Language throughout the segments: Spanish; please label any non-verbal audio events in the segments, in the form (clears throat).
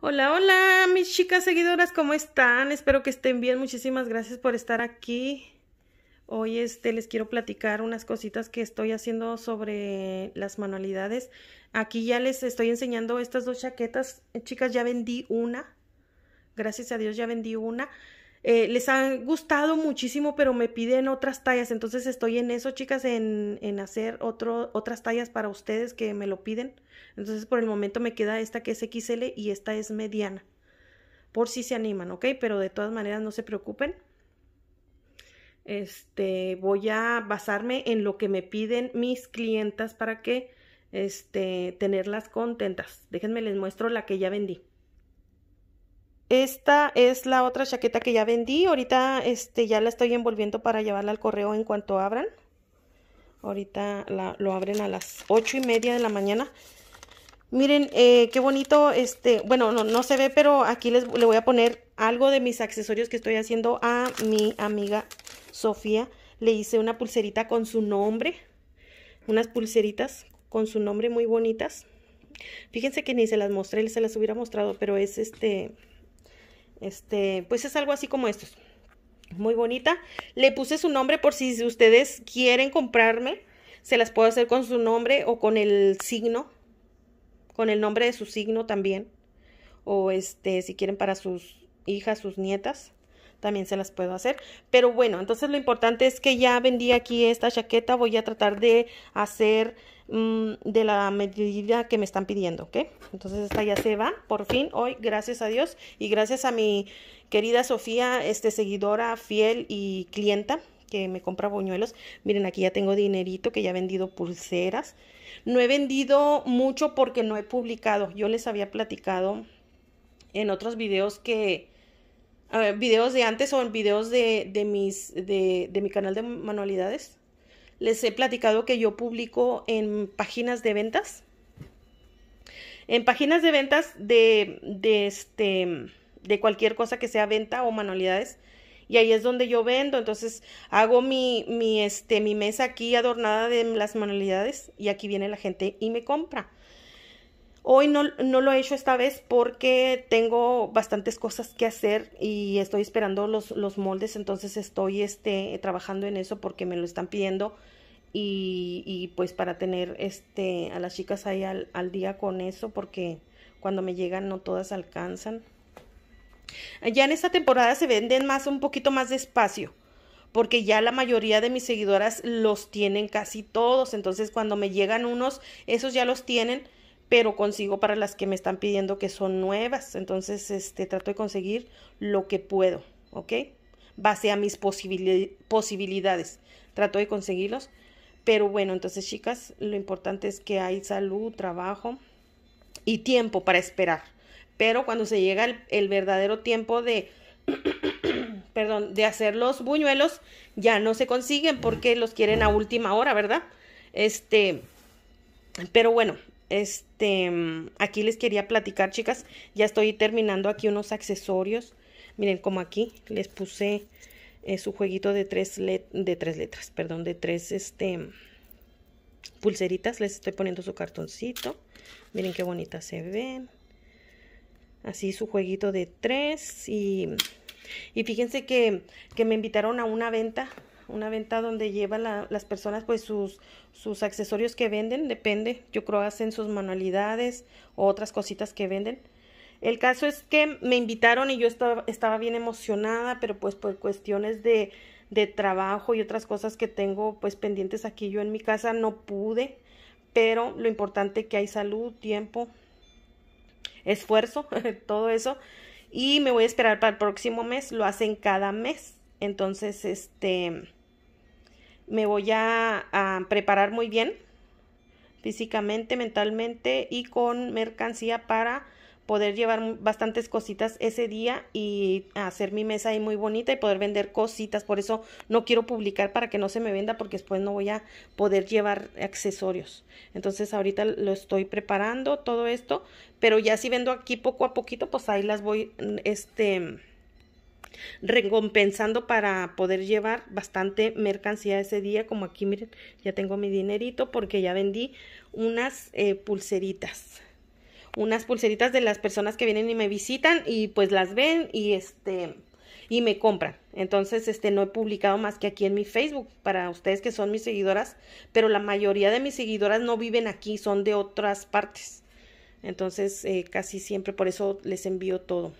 Hola, hola, mis chicas seguidoras, ¿cómo están? Espero que estén bien. Muchísimas gracias por estar aquí. Hoy este, les quiero platicar unas cositas que estoy haciendo sobre las manualidades. Aquí ya les estoy enseñando estas dos chaquetas. Eh, chicas, ya vendí una. Gracias a Dios ya vendí una. Eh, les han gustado muchísimo, pero me piden otras tallas. Entonces estoy en eso, chicas, en, hacer otro, otras tallas para ustedes que me lo piden. Entonces por el momento me queda esta que es XL y esta es mediana. Por si se animan, ¿ok? Pero de todas maneras no se preocupen. Este, voy a basarme en lo que me piden mis clientas para que, este, tenerlas contentas. Déjenme les muestro la que ya vendí. Esta es la otra chaqueta que ya vendí. Ahorita este, ya la estoy envolviendo para llevarla al correo en cuanto abran. Ahorita la, lo abren a las ocho y media de la mañana. Miren eh, qué bonito, este, bueno, no, se ve, pero aquí les, le voy a poner algo de mis accesorios que estoy haciendo a mi amiga Sofía. Le hice una pulserita con su nombre, unas pulseritas con su nombre muy bonitas. Fíjense que ni se las mostré, se las hubiera mostrado, pero es este este, pues es algo así como estos. Muy bonita. Le puse su nombre por si ustedes quieren comprarme. Se las puedo hacer con su nombre o con el signo. Con el nombre de su signo también. O este, si quieren para sus hijas, sus nietas también se las puedo hacer. Pero bueno, entonces lo importante es que ya vendí aquí esta chaqueta. Voy a tratar de hacer mm, de la medida que me están pidiendo, ¿ok? Entonces esta ya se va, por fin, hoy, gracias a Dios. Y gracias a mi querida Sofía, este seguidora fiel y clienta que me compra boñuelos. Miren, aquí ya tengo dinerito que ya he vendido pulseras. No he vendido mucho porque no he publicado. Yo les había platicado en otros videos que Ah, videos de antes o en videos de, de mis, de, de mi canal de manualidades, les he platicado que yo publico en páginas de ventas. En páginas de ventas de, de, este, de cualquier cosa que sea venta o manualidades. Y ahí es donde yo vendo. Entonces hago mi, mi, este, mi mesa aquí adornada de las manualidades y aquí viene la gente y me compra. Hoy no, lo he hecho esta vez porque tengo bastantes cosas que hacer y estoy esperando los, los moldes, entonces estoy este, trabajando en eso porque me lo están pidiendo y, pues para tener este, a las chicas ahí al, al día con eso porque cuando me llegan no todas alcanzan. Ya en esta temporada se venden más un poquito más despacio, porque ya la mayoría de mis seguidoras los tienen casi todos, entonces cuando me llegan unos, esos ya los tienen pero consigo para las que me están pidiendo que son nuevas. Entonces, este, trato de conseguir lo que puedo, ¿ok? Base a mis posibilidades. Trato de conseguirlos. Pero bueno, entonces, chicas, lo importante es que hay salud, trabajo y tiempo para esperar. Pero cuando se llega el, el verdadero tiempo de, (clears throat) perdón, de hacer los buñuelos, ya no se consiguen porque los quieren a última hora, ¿verdad? Este, pero bueno, este, mm, aquí les quería platicar, chicas. Ya estoy terminando aquí unos accesorios. Miren, como aquí les puse eh, su jueguito de tres, de tres letras, perdón, de tres este, pulseritas. Les estoy poniendo su cartoncito. Miren qué bonita se ve, Así su jueguito de tres. Y, fíjense que, que me invitaron a una venta una venta donde llevan las personas pues sus, sus accesorios que venden, depende, yo creo hacen sus manualidades o otras cositas que venden. El caso es que me invitaron y yo estaba, estaba bien emocionada, pero pues por cuestiones de, de trabajo y otras cosas que tengo pues pendientes aquí yo en mi casa no pude, pero lo importante que hay salud, tiempo, esfuerzo, (laughs) todo eso y me voy a esperar para el próximo mes, lo hacen cada mes. Entonces, este me voy a, preparar muy bien físicamente, mentalmente y con mercancía para poder llevar bastantes cositas ese día y hacer mi mesa ahí muy bonita y poder vender cositas. Por eso no quiero publicar para que no se me venda porque después no voy a poder llevar accesorios. Entonces ahorita lo estoy preparando todo esto, pero ya si vendo aquí poco a poquito, pues ahí las voy este recompensando para poder llevar bastante mercancía ese día como aquí miren ya tengo mi dinerito porque ya vendí unas eh, pulseritas unas pulseritas de las personas que vienen y me visitan y pues las ven y este y me compran. Entonces, este no he publicado más que aquí en mi Facebook para ustedes que son mis seguidoras, pero la mayoría de mis seguidoras no viven aquí, son de otras partes. Entonces, eh, casi siempre por eso les envío todo.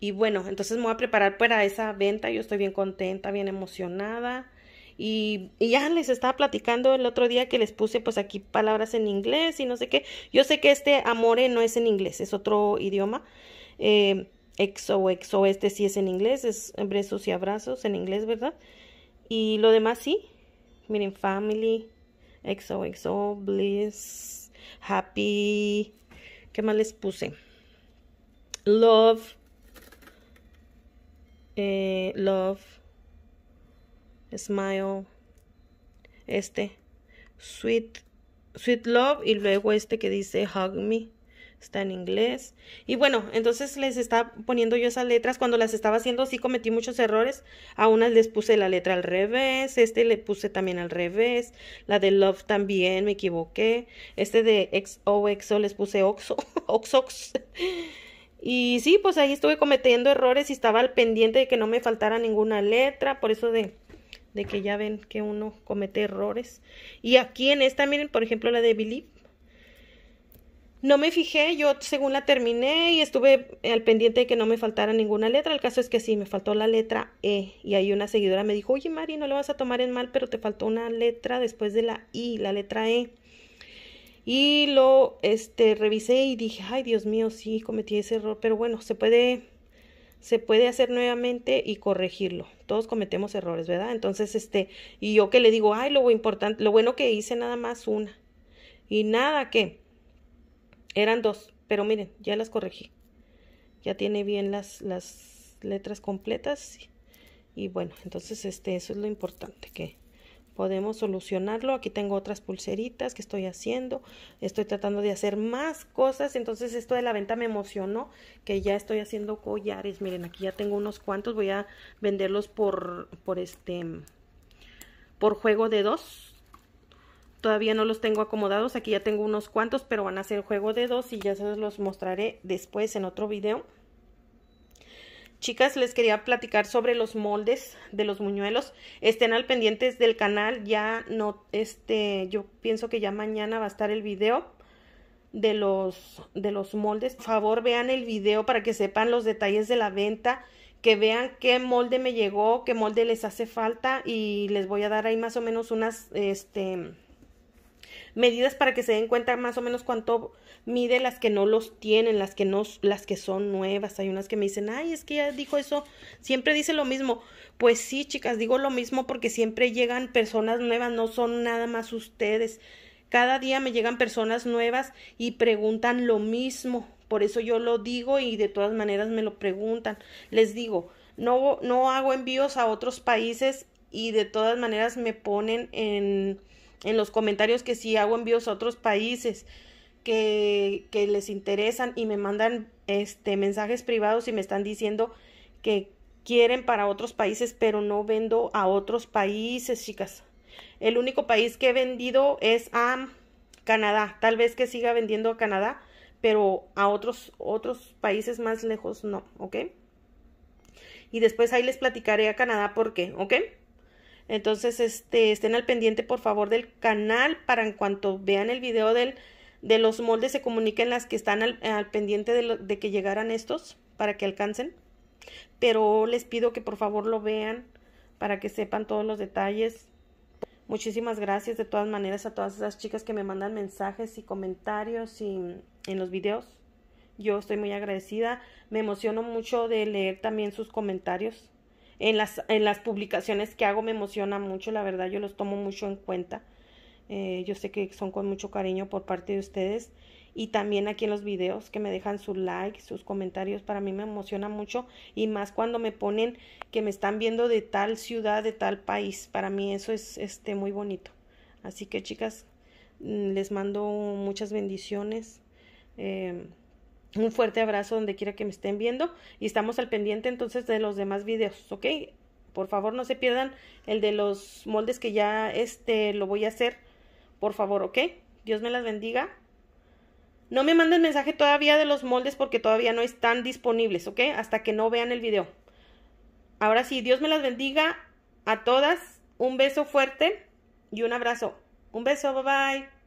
Y bueno, entonces me voy a preparar para esa venta. Yo estoy bien contenta, bien emocionada. Y, ya les estaba platicando el otro día que les puse pues aquí palabras en inglés y no sé qué. Yo sé que este amore no es en inglés, es otro idioma. Eh, exo, exo, este sí es en inglés, es besos y abrazos en inglés, ¿verdad? Y lo demás sí. Miren, family, exo, exo, bliss, happy. ¿Qué más les puse? Love eh, love, Smile, este, Sweet, Sweet Love y luego este que dice Hug Me. Está en inglés. Y bueno, entonces les estaba poniendo yo esas letras. Cuando las estaba haciendo así cometí muchos errores. A unas les puse la letra al revés. Este le puse también al revés. La de Love también me equivoqué. Este de XOXO les puse Oxo. (laughs) Oxox. Y sí, pues ahí estuve cometiendo errores y estaba al pendiente de que no me faltara ninguna letra, por eso de, de que ya ven que uno comete errores. Y aquí en esta, miren, por ejemplo, la de Billy. No me fijé, yo según la terminé y estuve al pendiente de que no me faltara ninguna letra. El caso es que sí, me faltó la letra E. Y ahí una seguidora me dijo, oye Mari, no lo vas a tomar en mal, pero te faltó una letra después de la I, la letra E. Y lo este, revisé y dije, ay Dios mío, sí, cometí ese error, pero bueno, se puede, se puede hacer nuevamente y corregirlo. Todos cometemos errores, ¿verdad? Entonces, este, y yo que le digo, ay, lo importante, lo bueno que hice nada más una. Y nada que, eran dos, pero miren, ya las corregí. Ya tiene bien las, las letras completas. Y bueno, entonces, este, eso es lo importante, que podemos solucionarlo. Aquí tengo otras pulseritas que estoy haciendo, estoy tratando de hacer más cosas, entonces esto de la venta me emocionó, que ya estoy haciendo collares, miren, aquí ya tengo unos cuantos, voy a venderlos por, por este, por juego de dos. Todavía no los tengo acomodados, aquí ya tengo unos cuantos, pero van a ser juego de dos y ya se los mostraré después en otro video. Chicas, les quería platicar sobre los moldes de los muñuelos. Estén al pendientes del canal. Ya no, este, yo pienso que ya mañana va a estar el video de los, de los moldes. Por favor, vean el video para que sepan los detalles de la venta, que vean qué molde me llegó, qué molde les hace falta y les voy a dar ahí más o menos unas, este, medidas para que se den cuenta más o menos cuánto mide las que no los tienen, las que no, las que son nuevas. Hay unas que me dicen, ay, es que ya dijo eso, siempre dice lo mismo. Pues sí, chicas, digo lo mismo porque siempre llegan personas nuevas, no son nada más ustedes. Cada día me llegan personas nuevas y preguntan lo mismo. Por eso yo lo digo y de todas maneras me lo preguntan. Les digo, no, no hago envíos a otros países y de todas maneras me ponen en en los comentarios que si hago envíos a otros países que, les interesan y me mandan este mensajes privados y me están diciendo que quieren para otros países, pero no vendo a otros países, chicas. El único país que he vendido es a Canadá. Tal vez que siga vendiendo a Canadá, pero a otros, otros países más lejos no, ¿ok? Y después ahí les platicaré a Canadá por qué, ¿ok? Entonces, este, estén al pendiente, por favor, del canal para en cuanto vean el video de los moldes, se comuniquen las que están al, pendiente de, de que llegaran estos para que alcancen. Pero les pido que por favor lo vean para que sepan todos los detalles. Muchísimas gracias de todas maneras a todas esas chicas que me mandan mensajes y comentarios en los videos. Yo estoy muy agradecida. Me emociono mucho de leer también sus comentarios en las, en las publicaciones que hago me emociona mucho, la verdad yo los tomo mucho en cuenta. Eh, yo sé que son con mucho cariño por parte de ustedes y también aquí en los videos que me dejan sus like, sus comentarios, para mí me emociona mucho y más cuando me ponen que me están viendo de tal ciudad, de tal país, para mí eso es este muy bonito. Así que chicas, mm, les mando muchas bendiciones. Em, un fuerte abrazo donde quiera que me estén viendo y estamos al pendiente entonces de los demás videos, ¿ok? Por favor no se pierdan el de los moldes que ya este lo voy a hacer, por favor, ¿ok? Dios me las bendiga. No me manden mensaje todavía de los moldes porque todavía no están disponibles, ¿ok? Hasta que no vean el video. Ahora sí, Dios me las bendiga a todas. Un beso fuerte y un abrazo. Un beso, bye bye.